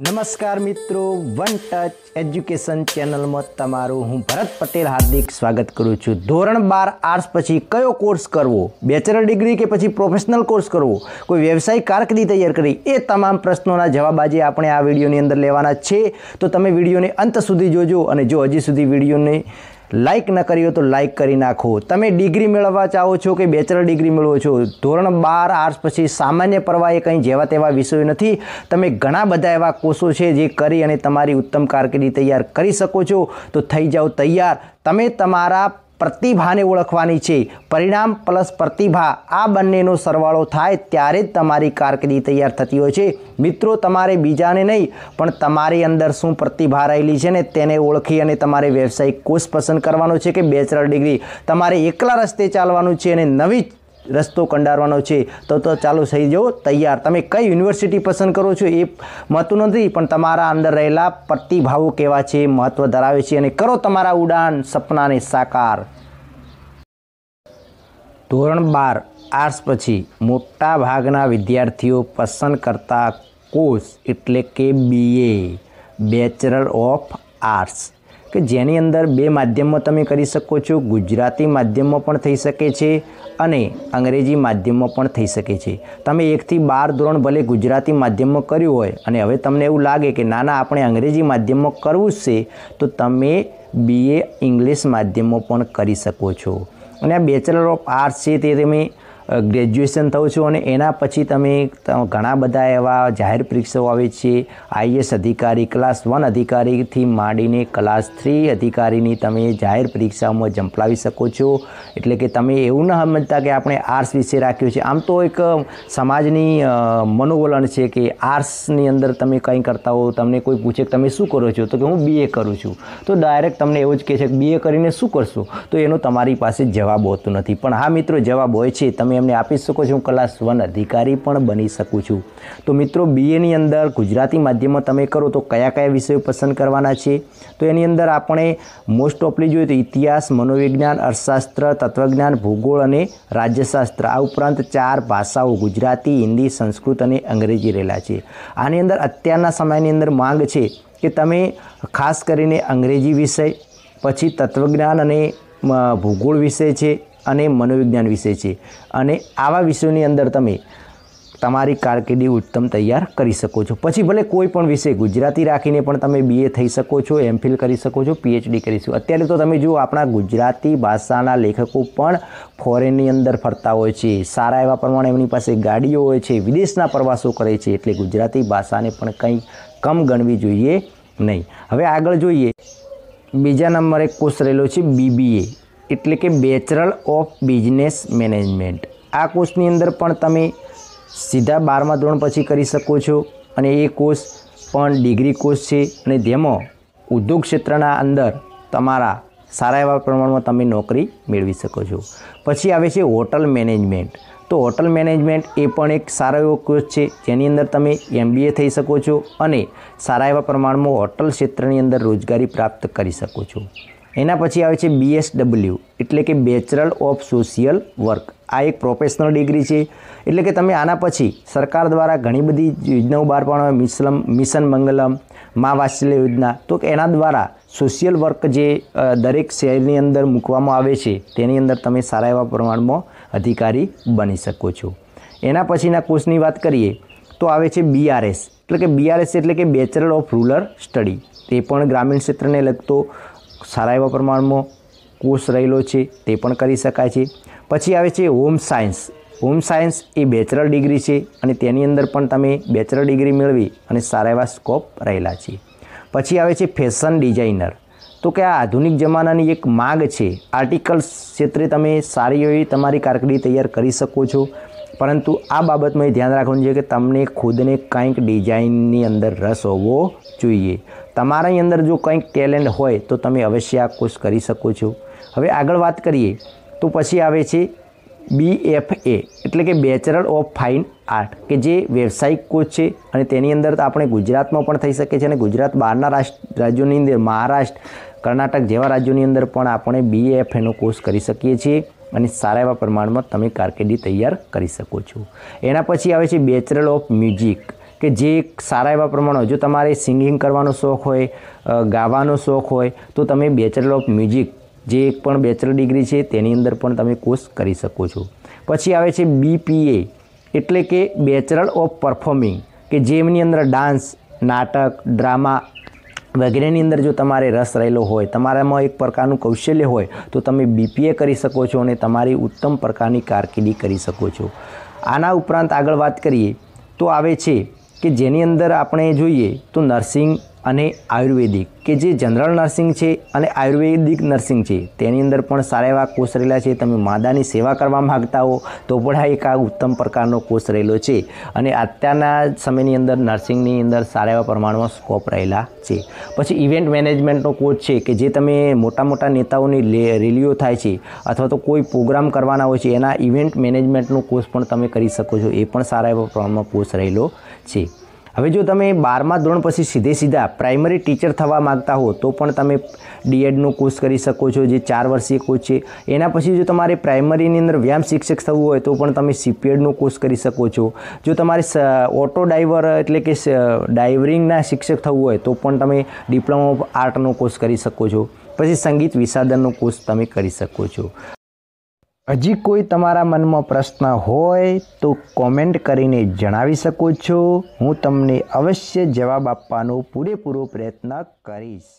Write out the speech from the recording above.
નમસ્કાર મિત્રો one touch education ચેનલમાં તમારું હું ભરત પટેલ હાર્દિક સ્વાગત કરું છું ધોરણ બાર આર્ટ્સ પછી કયો કોર્સ કરવો બેચલર ડિગ્રી કે પછી પ્રોફેશનલ કોર્સ કરવો કોઈ વ્યવસાયિક કારકિર્દી તૈયાર કરી એ તમામ પ્રશ્નોના જવાબ આજે આપણે આ વિડીયોની અંદર લેવાના છે તો તમે વિડીયોને અંત સુધી જોજો અને જો હજી સુધી વિડીયોને લાઇક ન કરી હોય તો લાઇક કરી નાખો તમે ડિગ્રી મેળવવા ચાહો છો કે બેચલર ડિગ્રી મેળવો છો ધોરણ બાર આર્ટ્સ પછી સામાન્ય પ્રવાહ એ કંઈ જેવા તેવા વિષયો નથી તમે ઘણા બધા એવા કોર્સો છે જે કરી અને તમારી ઉત્તમ કારકિર્દી તૈયાર કરી શકો છો તો થઈ જાઓ તૈયાર તમે તમારા પ્રતિભાને ઓળખવાની છે પરિણામ પ્લસ પ્રતિભા આ બંનેનો સરવાળો થાય ત્યારે જ તમારી કારકિર્દી તૈયાર થતી હોય છે મિત્રો તમારે બીજાને નહીં પણ તમારી અંદર શું પ્રતિભા રહેલી છે ને તેને ઓળખી અને તમારે વ્યવસાયિક કોર્સ પસંદ કરવાનો છે કે બેચલર ડિગ્રી તમારે એકલા રસ્તે ચાલવાનું છે અને નવી રસ્તો કંડારવાનો છે તો તો ચાલુ થઈ જાઓ તૈયાર તમે કઈ યુનિવર્સિટી પસંદ કરો છો એ મહત્વનું નથી પણ તમારા અંદર રહેલા પ્રતિભાવો કેવા છે મહત્ત્વ ધરાવે છે અને કરો તમારા ઉડાન સપનાને સાકાર ધોરણ બાર આર્ટ્સ પછી મોટા ભાગના વિદ્યાર્થીઓ પસંદ કરતા કોર્સ એટલે કે બીએ બેચલર ઓફ આર્ટ્સ કે જેની અંદર બે માધ્યમમાં તમે કરી શકો છો ગુજરાતી માધ્યમમાં પણ થઈ શકે છે અને અંગ્રેજી માધ્યમમાં પણ થઈ શકે છે તમે એકથી બાર ધોરણ ભલે ગુજરાતી માધ્યમમાં કર્યું હોય અને હવે તમને એવું લાગે કે ના ના આપણે અંગ્રેજી માધ્યમમાં કરવું જ છે તો તમે બીએ ઇંગ્લિશ માધ્યમમાં પણ કરી શકો છો અને આ બેચલર ઓફ આર્ટ્સ છે તે તમે ગ્રેજ્યુએશન થવું છું અને એના પછી તમે ઘણા બધા એવા જાહેર પરીક્ષાઓ આવે છે આઈએસ અધિકારી ક્લાસ વન અધિકારીથી માંડીને ક્લાસ થ્રી અધિકારીની તમે જાહેર પરીક્ષાઓમાં ઝંપલાવી શકો છો એટલે કે તમે એવું ન સમજતા કે આપણે આર્ટ્સ વિશે રાખ્યું છે આમ તો એક સમાજની મનોવલણ છે કે આર્ટ્સની અંદર તમે કંઈ કરતા હો તમને કોઈ પૂછે કે તમે શું કરો છો તો કે હું બીએ કરું છું તો ડાયરેક્ટ તમને એવું જ કહે છે કે બીએ કરીને શું કરશો તો એનો તમારી પાસે જવાબ હોતો નથી પણ હા મિત્રો જવાબ હોય છે તમે એમને આપી શકો છો હું ક્લાસ વન અધિકારી પણ બની શકું છું તો મિત્રો બીએની અંદર ગુજરાતી માધ્યમમાં તમે કરો તો કયા કયા વિષયો પસંદ કરવાના છે તો એની અંદર આપણે મોસ્ટ ઓફલી જોઈએ તો ઇતિહાસ મનોવિજ્ઞાન અર્થશાસ્ત્ર તત્વજ્ઞાન ભૂગોળ અને રાજ્યશાસ્ત્ર આ ઉપરાંત ચાર ભાષાઓ ગુજરાતી હિન્દી સંસ્કૃત અને અંગ્રેજી રહેલા છે આની અંદર અત્યારના સમયની અંદર માંગ છે કે તમે ખાસ કરીને અંગ્રેજી વિષય પછી તત્વજ્ઞાન અને ભૂગોળ વિષય છે અને મનોવિજ્ઞાન વિશે છે અને આવા વિષયોની અંદર તમે તમારી કારકિર્દી ઉત્તમ તૈયાર કરી શકો છો પછી ભલે કોઈ પણ વિષય ગુજરાતી રાખીને પણ તમે બીએ થઈ શકો છો એમફિલ કરી શકો છો પીએચડી કરી શકો અત્યારે તો તમે જુઓ આપણા ગુજરાતી ભાષાના લેખકો પણ ફોરેનની અંદર ફરતા હોય છે સારા એવા પ્રમાણે એમની પાસે ગાડીઓ હોય છે વિદેશના પ્રવાસો કરે છે એટલે ગુજરાતી ભાષાને પણ કંઈ કમ ગણવી જોઈએ નહીં હવે આગળ જોઈએ બીજા નંબરે કોર્સ રહેલો છે બીબીએ એટલે કે બેચરલ ઓફ બિઝનેસ મેનેજમેન્ટ આ કોર્સની અંદર પણ તમે સીધા બારમા ધોરણ પછી કરી શકો છો અને એ કોર્સ પણ ડિગ્રી કોર્સ છે અને જેમાં ઉદ્યોગ ક્ષેત્રના અંદર તમારા સારા એવા પ્રમાણમાં તમે નોકરી મેળવી શકો છો પછી આવે છે હોટલ મેનેજમેન્ટ તો હોટલ મેનેજમેન્ટ એ પણ એક સારો એવો કોર્સ છે જેની અંદર તમે એમબીએ થઈ શકો છો અને સારા એવા પ્રમાણમાં હોટલ ક્ષેત્રની અંદર રોજગારી પ્રાપ્ત કરી શકો છો એના પછી આવે છે ડબલ્યુ એટલે કે બેચરલ ઓફ સોશિયલ વર્ક આ એક પ્રોફેશનલ ડિગ્રી છે એટલે કે તમે આના પછી સરકાર દ્વારા ઘણી બધી યોજનાઓ બહાર પાડવામાં આવે મિસલમ મિશન મંગલમ મા વાત્સલ્ય યોજના તો કે એના દ્વારા સોશિયલ વર્ક જે દરેક શહેરની અંદર મૂકવામાં આવે છે તેની અંદર તમે સારા એવા પ્રમાણમાં અધિકારી બની શકો છો એના પછીના કોર્સની વાત કરીએ તો આવે છે બીઆરએસ એટલે કે બીઆરએસ એટલે કે બેચરલ ઓફ રૂરલ સ્ટડી તે પણ ગ્રામીણ ક્ષેત્રને લગતો સારા એવા પ્રમાણમાં કોર્સ રહેલો છે તે પણ કરી શકાય છે પછી આવે છે હોમ સાયન્સ હોમ સાયન્સ એ બેચલર ડિગ્રી છે અને તેની અંદર પણ તમે બેચલર ડિગ્રી મેળવી અને સારા એવા સ્કોપ રહેલા છે પછી આવે છે ફેશન ડિઝાઇનર તો કે આ આધુનિક જમાનાની એક માગ છે આર્ટિકલ્સ ક્ષેત્રે તમે સારી એવી તમારી કારકિર્દી તૈયાર કરી શકો છો પરંતુ આ બાબતમાં ધ્યાન રાખવાનું છે કે તમને ખુદને કંઈક ડિઝાઇનની અંદર રસ હોવો જોઈએ તમારાની અંદર જો કંઈક ટેલેન્ટ હોય તો તમે અવશ્ય આ કોર્સ કરી શકો છો હવે આગળ વાત કરીએ તો પછી આવે છે બી એફ એ એટલે કે બેચરલ ઓફ ફાઇન આર્ટ કે જે વ્યવસાયિક કોર્સ છે અને તેની અંદર તો આપણે ગુજરાતમાં પણ થઈ શકે છે અને ગુજરાત બહારના રાષ્ટ્ર રાજ્યોની અંદર મહારાષ્ટ્ર કર્ણાટક જેવા રાજ્યોની અંદર પણ આપણે બી એફ એનો કોર્સ કરી શકીએ છીએ અને સારા એવા પ્રમાણમાં તમે કારકિર્દી તૈયાર કરી શકો છો એના પછી આવે છે બેચરલ ઓફ મ્યુઝિક કે જે સારા એવા પ્રમાણમાં જો તમારે સિંગિંગ કરવાનો શોખ હોય ગાવાનો શોખ હોય તો તમે બેચરલ ઓફ મ્યુઝિક જે એક પણ બેચલર ડિગ્રી છે તેની અંદર પણ તમે કોર્સ કરી શકો છો પછી આવે છે બીપીએ એટલે કે બેચરલ ઓફ પરફોર્મિંગ કે જેમની અંદર ડાન્સ નાટક ડ્રામા વગેરેની અંદર જો તમારે રસ રહેલો હોય તમારામાં એક પ્રકારનું કૌશલ્ય હોય તો તમે બીપીએ કરી શકો છો અને તમારી ઉત્તમ પ્રકારની કારકિર્દી કરી શકો છો આના ઉપરાંત આગળ વાત કરીએ તો આવે છે કે જેની અંદર આપણે જોઈએ તો નર્સિંગ અને આયુર્વેદિક કે જે જનરલ નર્સિંગ છે અને આયુર્વેદિક નર્સિંગ છે તેની અંદર પણ સારા એવા કોર્સ રહેલા છે તમે માદાની સેવા કરવા માગતા હો તો પણ આ એક આ ઉત્તમ પ્રકારનો કોર્સ રહેલો છે અને અત્યારના સમયની અંદર નર્સિંગની અંદર સારા એવા પ્રમાણમાં સ્કોપ રહેલા છે પછી ઇવેન્ટ મેનેજમેન્ટનો કોર્સ છે કે જે તમે મોટા મોટા નેતાઓની રેલીઓ થાય છે અથવા તો કોઈ પ્રોગ્રામ કરવાના હોય છે એના ઇવેન્ટ મેનેજમેન્ટનો કોર્સ પણ તમે કરી શકો છો એ પણ સારા એવા પ્રમાણમાં કોર્સ રહેલો છે હવે જો તમે બારમા ધોરણ પછી સીધે સીધા પ્રાઇમરી ટીચર થવા માગતા હો તો પણ તમે ડીએડનો કોર્સ કરી શકો છો જે ચાર વર્ષીય કોર્સ છે એના પછી જો તમારે પ્રાઇમરીની અંદર વ્યાયામ શિક્ષક થવું હોય તો પણ તમે સીપીએડનો કોર્સ કરી શકો છો જો તમારે ઓટો ડાઈવર એટલે કે ડાઇવરિંગના શિક્ષક થવું હોય તો પણ તમે ડિપ્લોમા ઓફ આર્ટનો કોર્સ કરી શકો છો પછી સંગીત વિસાદનનો કોર્સ તમે કરી શકો છો હજી કોઈ તમારા મનમાં પ્રશ્ન હોય તો કોમેન્ટ કરીને જણાવી શકો છો હું તમને અવશ્ય જવાબ આપવાનો પૂરેપૂરો પ્રયત્ન કરીશ